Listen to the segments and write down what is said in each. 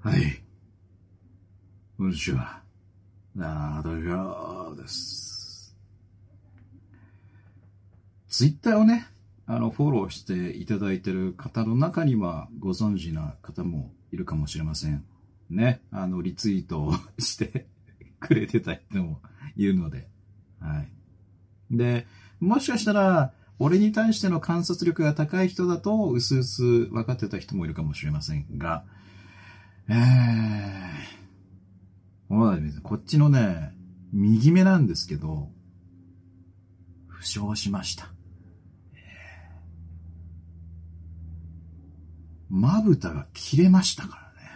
はい。こんにちは。なだがです。ツイッターをね、あの、フォローしていただいてる方の中には、ご存知な方もいるかもしれません。ね、あの、リツイートをして くれてた人もいるので、はい。で、もしかしたら、俺に対しての観察力が高い人だと、うすうす分かってた人もいるかもしれませんが、えー。こっちのね、右目なんですけど、負傷しました。まぶたが切れましたからね。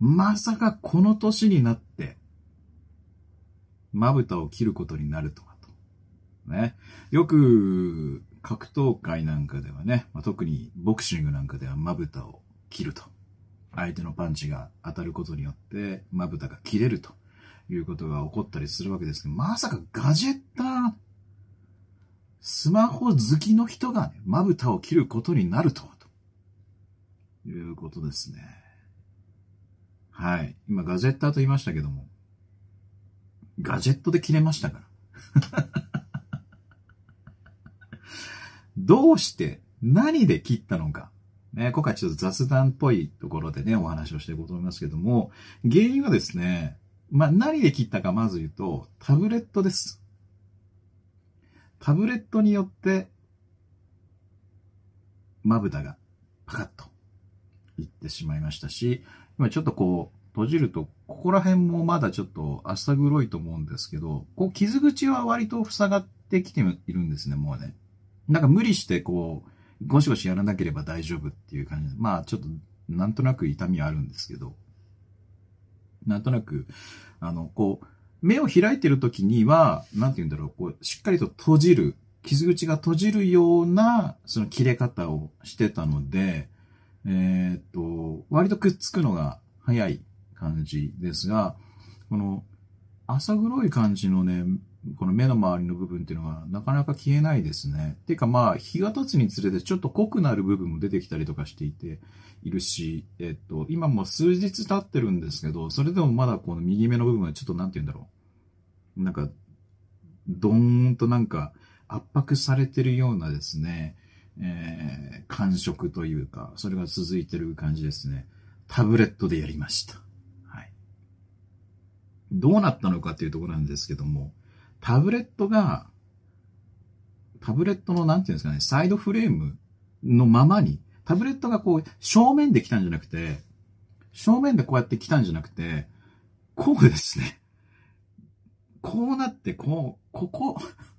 まさかこの年になって、まぶたを切ることになるとはと。ね。よく、格闘界なんかではね、まあ、特にボクシングなんかではまぶたを切ると。相手のパンチが当たることによって、まぶたが切れるということが起こったりするわけですけど、まさかガジェッター、スマホ好きの人がね、まぶたを切ることになるとは、ということですね。はい。今、ガジェッターと言いましたけども、ガジェットで切れましたから。どうして、何で切ったのか。ね、今回ちょっと雑談っぽいところでね、お話をしていこうと思いますけども、原因はですね、まあ、何で切ったかまず言うと、タブレットです。タブレットによって、まぶたがパカッといってしまいましたし、今ちょっとこう、閉じると、ここら辺もまだちょっと浅黒いと思うんですけど、こう、傷口は割と塞がってきているんですね、もうね。なんか無理してこう、ゴシゴシやらなければ大丈夫っていう感じまあちょっと、なんとなく痛みはあるんですけど、なんとなく、あの、こう、目を開いてる時には、なんて言うんだろう、こう、しっかりと閉じる、傷口が閉じるような、その切れ方をしてたので、えー、っと、割とくっつくのが早い感じですが、この、浅黒い感じのね、この目の周りの部分っていうのはなかなか消えないですね。ていうかまあ、日が経つにつれてちょっと濃くなる部分も出てきたりとかしていて、いるし、えっと、今も数日経ってるんですけど、それでもまだこの右目の部分はちょっとなんて言うんだろう。なんか、どーんとなんか圧迫されてるようなですね、えー、感触というか、それが続いてる感じですね。タブレットでやりました。はい。どうなったのかっていうところなんですけども、タブレットが、タブレットのなんていうんですかね、サイドフレームのままに、タブレットがこう、正面で来たんじゃなくて、正面でこうやって来たんじゃなくて、こうですね。こうなって、こう、ここ、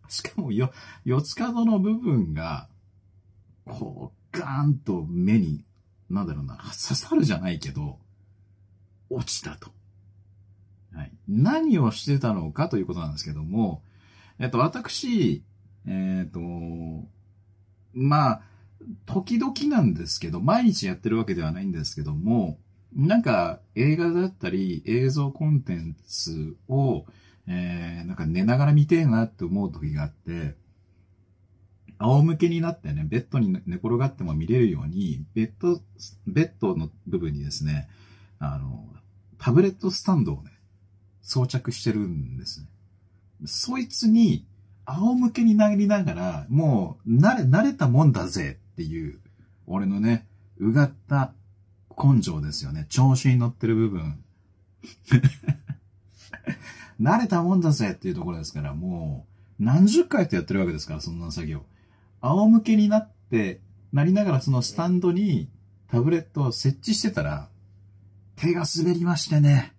しかもよ、四つ角の部分が、こう、ガーンと目に、なんだろうな、刺さるじゃないけど、落ちたと。はい、何をしてたのかということなんですけども、えっと、私、えっ、ー、と、まあ、時々なんですけど、毎日やってるわけではないんですけども、なんか映画だったり映像コンテンツを、えー、なんか寝ながら見てえなって思う時があって、仰向けになってね、ベッドに寝転がっても見れるように、ベッド、ベッドの部分にですね、あの、タブレットスタンドをね、装着してるんですね。そいつに仰向けになりながら、もう慣れ、慣れたもんだぜっていう、俺のね、うがった根性ですよね。調子に乗ってる部分。慣れたもんだぜっていうところですから、もう何十回とやってるわけですから、そんな作業。仰向けになって、なりながらそのスタンドにタブレットを設置してたら、手が滑りましてね。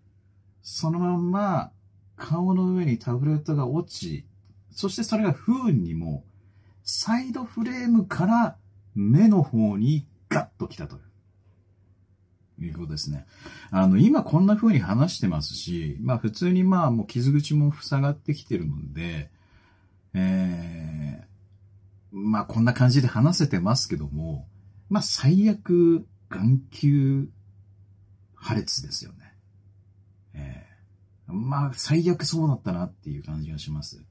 そのまんま顔の上にタブレットが落ち、そしてそれが不運にも、サイドフレームから目の方にガッと来たということですね。あの、今こんな風に話してますし、まあ普通にまあもう傷口も塞がってきてるので、えー、まあこんな感じで話せてますけども、まあ最悪眼球破裂ですよね。まあ、最悪そうだったなっていう感じがします。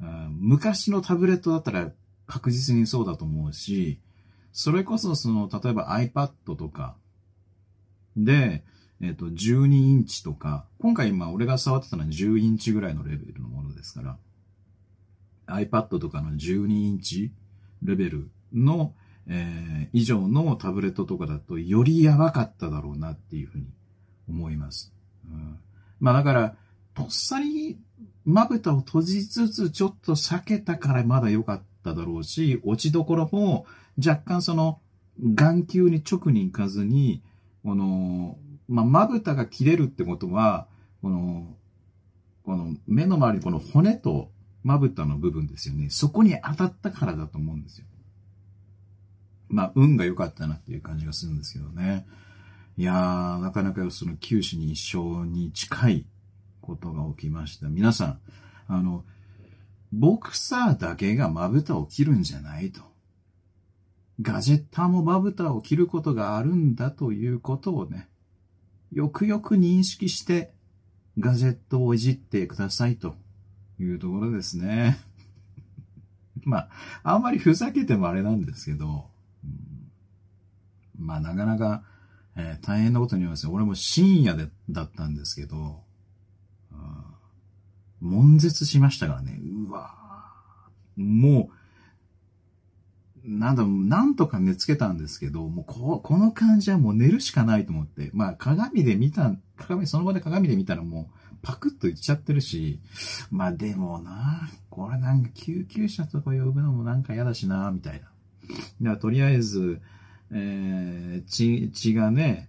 うん、昔のタブレットだったら確実にそうだと思うし、それこそその、例えば iPad とかで、えっ、ー、と、12インチとか、今回今俺が触ってたのは10インチぐらいのレベルのものですから、iPad とかの12インチレベルの、えー、以上のタブレットとかだとよりやばかっただろうなっていうふうに思います。うんまあだから、とっさにまぶたを閉じつつ、ちょっと避けたからまだ良かっただろうし、落ちどころも若干その眼球に直に行かずに、この、まあ、まぶたが切れるってことは、この、この目の周りこの骨とまぶたの部分ですよね。そこに当たったからだと思うんですよ。まあ、運が良かったなっていう感じがするんですけどね。いやー、なかなかその九死に一生に近いことが起きました。皆さん、あの、ボクサーだけがまぶたを切るんじゃないと。ガジェッターもまぶたを切ることがあるんだということをね、よくよく認識して、ガジェットをいじってくださいというところですね。まあ、あんまりふざけてもあれなんですけど、うん、まあ、なかなかえー、大変なことに言いますよ。俺も深夜で、だったんですけど、うん、悶絶しましたからね。うわもう、なんだ、なんとか寝つけたんですけど、もうこ、この感じはもう寝るしかないと思って、まあ鏡で見た、鏡、その場で鏡で見たらもう、パクッといっちゃってるし、まあでもな、これなんか救急車とか呼ぶのもなんか嫌だしな、みたいな。だからとりあえず、えー、血、血がね、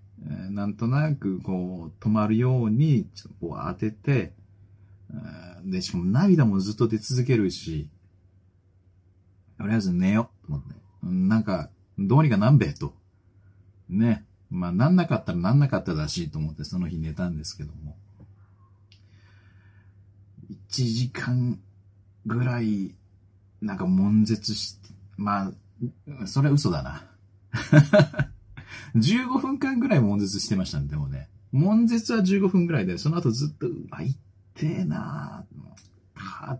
なんとなくこう止まるようにちょっとこう当てて、で、しかも涙もずっと出続けるし、とりあえず寝ようと思って。なんか、どうにかなんべと。ね。まあ、なんなかったらなんなかったらしいと思ってその日寝たんですけども。1時間ぐらい、なんか悶絶して、まあ、それ嘘だな。15 分間ぐらい悶絶してましたね、でもね。悶絶は15分ぐらいで、その後ずっと、うわ、痛えなぁ。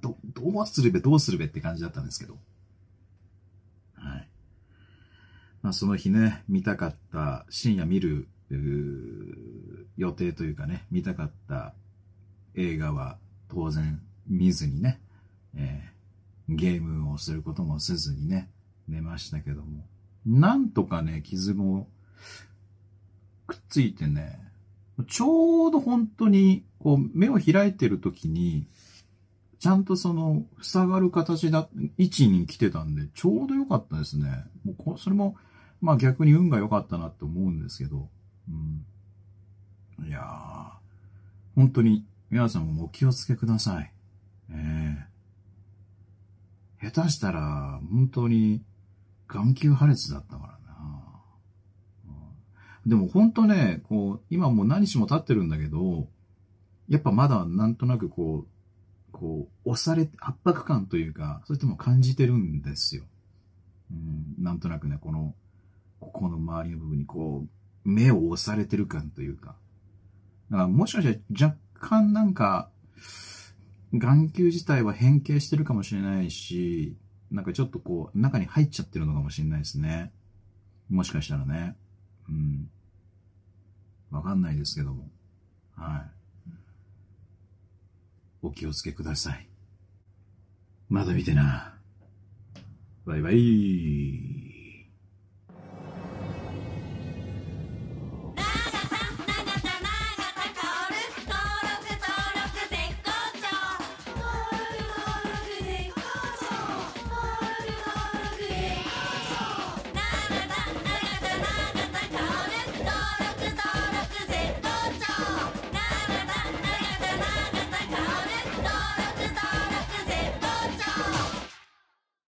ど、どうするべ、どうするべって感じだったんですけど。はい。まあ、その日ね、見たかった、深夜見る、予定というかね、見たかった映画は当然見ずにね、えー、ゲームをすることもせずにね、寝ましたけども。なんとかね、傷もくっついてね、ちょうど本当に、こう、目を開いてる時に、ちゃんとその、塞がる形だ、位置に来てたんで、ちょうど良かったですね。もうこ、それも、まあ逆に運が良かったなって思うんですけど、うん。いやー、本当に、皆さんもお気をつけください。ええー、下手したら、本当に、眼球破裂だったからな。でもほんとね、こう、今もう何しも経ってるんだけど、やっぱまだなんとなくこう、こう、押され、圧迫感というか、そういったも感じてるんですよ。うん、なんとなくね、この、ここの周りの部分にこう、目を押されてる感というか。だからもしかしたら若干なんか、眼球自体は変形してるかもしれないし、なんかちょっとこう、中に入っちゃってるのかもしれないですね。もしかしたらね。うん。わかんないですけども。はい。お気をつけください。まだ見てな。バイバイ。